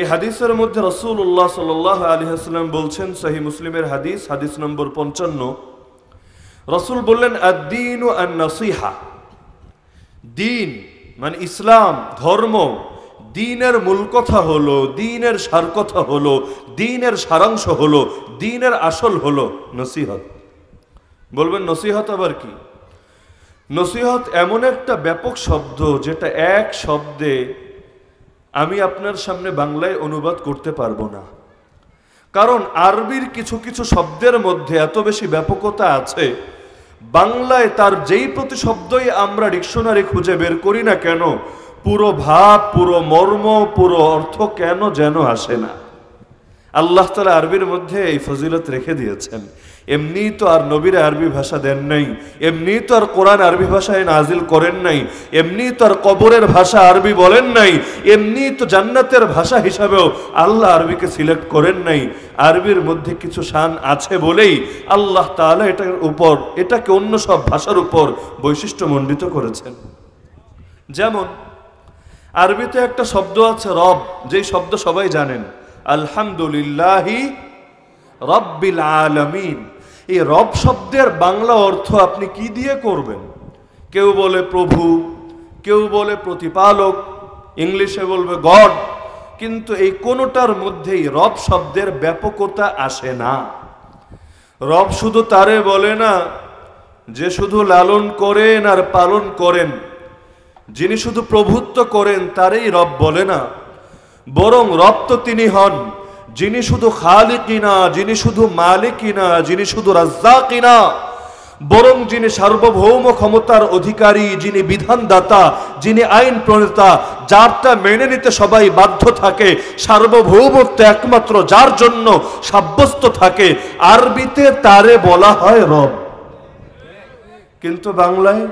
এই হাদিসের মধ্যে রসুল সাল আলী হাসলাম বলছেন সাহি মুসলিমের হাদিস হাদিস নম্বর পঞ্চান্ন রসুল বললেন আদিন ও নসিহা দিন মানে ইসলাম ধর্ম দিনের মূল কথা হলো দিনের সার কথা হলো দিনের সারাংশ হলো দিনের আসল হলো নসিহত বলবেন নসিহত আবার কি নসিহত এমন একটা ব্যাপক শব্দ যেটা এক শব্দে আমি আপনার সামনে বাংলায় অনুবাদ করতে পারবো না কারণ আরবির কিছু কিছু শব্দের মধ্যে এত বেশি ব্যাপকতা আছে বাংলায় তার যেই প্রতি শব্দই আমরা ডিকশনারি খুঁজে বের করি না কেন পুরো ভাব পুরো মর্ম পুরো অর্থ কেন যেন আসে না আল্লাহ তালা আরবির মধ্যে এই ফজিলত রেখে দিয়েছেন এমনি তো আর নবীরা আরবি ভাষা দেন নাই এমনি তো আর কোরআন আরবি ভাষায় নাজিল করেন নাই এমনি তো আর কবরের ভাষা আরবি বলেন নাই এমনি তো জান্নাতের ভাষা হিসাবেও আল্লাহ আরবিকে সিলেক্ট করেন নাই আরবির মধ্যে কিছু শান আছে বলেই আল্লাহ তালা এটার উপর এটাকে অন্য সব ভাষার উপর বৈশিষ্ট্য মণ্ডিত করেছেন যেমন আরবিতে একটা শব্দ আছে রব যেই শব্দ সবাই জানেন আলহামদুলিল্লাহি রব্বিল আলমিন এই রব শব্দের বাংলা অর্থ আপনি কি দিয়ে করবেন কেউ বলে প্রভু কেউ বলে প্রতিপালক ইংলিশে বলবে গড কিন্তু এই কোনোটার মধ্যেই রব শব্দের ব্যাপকতা আসে না রব শুধু তারে বলে না যে শুধু লালন করেন আর পালন করেন যিনি শুধু প্রভুত্ব করেন তারেই রব বলে না বরং রপ্ত তিনি হন যিনি শুধু খালি কিনা যিনি শুধু মালিক কিনা যিনি শুধু রাজ্জা কিনা বরং যিনি সার্বভৌম ক্ষমতার অধিকারী যিনি বিধানদাতা যিনি আইন প্রণেতা যারটা মেনে নিতে সবাই বাধ্য থাকে সার্বভৌমত্ব একমাত্র যার জন্য সাব্যস্ত থাকে আরবিতে তারে বলা হয় রব কিন্তু বাংলায়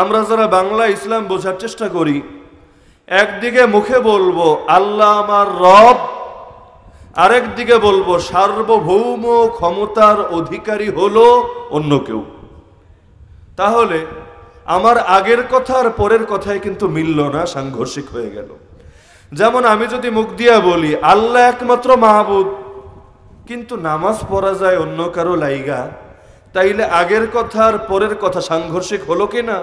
আমরা যারা বাংলা ইসলাম বোঝার চেষ্টা করি একদিকে মুখে বলবো আল্লাহ আমার রব আরেকদিকে বলবো সার্বভৌম ক্ষমতার অধিকারী হলো অন্য কেউ তাহলে আমার আগের কথা আর পরের কথায় কিন্তু মিলল না সাংঘর্ষিক হয়ে গেল যেমন আমি যদি মুখ দিয়া বলি আল্লাহ একমাত্র মাহবুদ কিন্তু নামাজ পড়া যায় অন্য কারো লাইগা তাইলে আগের কথা আর পরের কথা সাংঘর্ষিক হলো কি না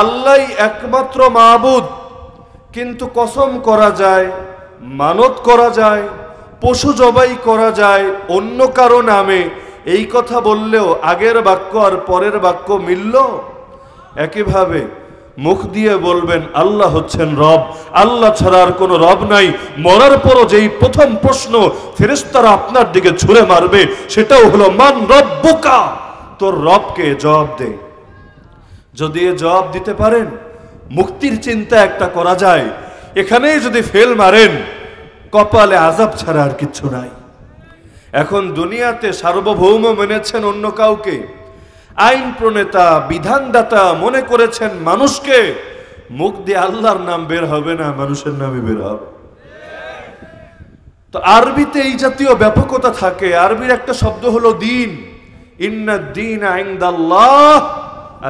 আল্লাহ একমাত্র মাহবুদ কিন্তু কসম করা যায় মানত করা যায় পশু জবাই করা যায় অন্য কারো নামে এই কথা বললেও আগের বাক্য আর পরের বাক্য মিলল একইভাবে মুখ দিয়ে বলবেন আল্লাহ হচ্ছেন রব আল্লাহ ছাড়া আর কোনো রব নাই মরার পরও যেই প্রথম প্রশ্ন ফেরেস্তারা আপনার দিকে ছুড়ে মারবে সেটাও হলো মান রব বোকা তোর রবকে জবাব দে যদি এ জবাব দিতে পারেন মুক্তির চিন্তা একটা করা যায় এখানে যদি ফেল মারেন কপালে আজাব ছাড়া আর কিছু নাই এখন দুনিয়াতে সার্বভৌম মেনেছেন অন্য কাউকে আইন প্রণেতা বিধানদাতা মনে করেছেন মানুষকে মুখ দিয়ে আল্লাহর নাম বের হবে না মানুষের নামে বের হবে তো আরবিতে এই জাতীয় ব্যাপকতা থাকে আরবির একটা শব্দ হলো দিন ইন্না দিন আইন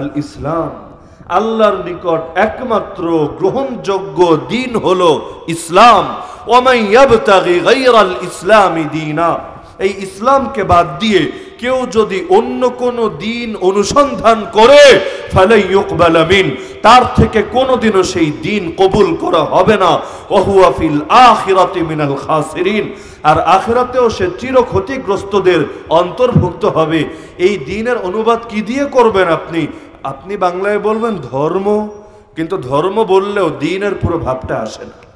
আল ইসলাম আল্লাহর নিকট একমাত্র গ্রহণযোগ্য দিন হল ইসলাম ইসলামী দিনা এই ইসলামকে বাদ দিয়ে কেউ যদি অন্য কোন দিন অনুসন্ধান করে ফেলে ইকবালামিন তার থেকে কোনোদিনও সেই দিন কবুল করা হবে না ওহুয়াফিল আখিরাতে মিনাল খাসিরিন আর আখিরাতেও সে চির ক্ষতিগ্রস্তদের অন্তর্ভুক্ত হবে এই দিনের অনুবাদ কি দিয়ে করবেন আপনি আপনি বাংলায় বলবেন ধর্ম কিন্তু ধর্ম বললেও দিনের পুরো ভাবটা আসে না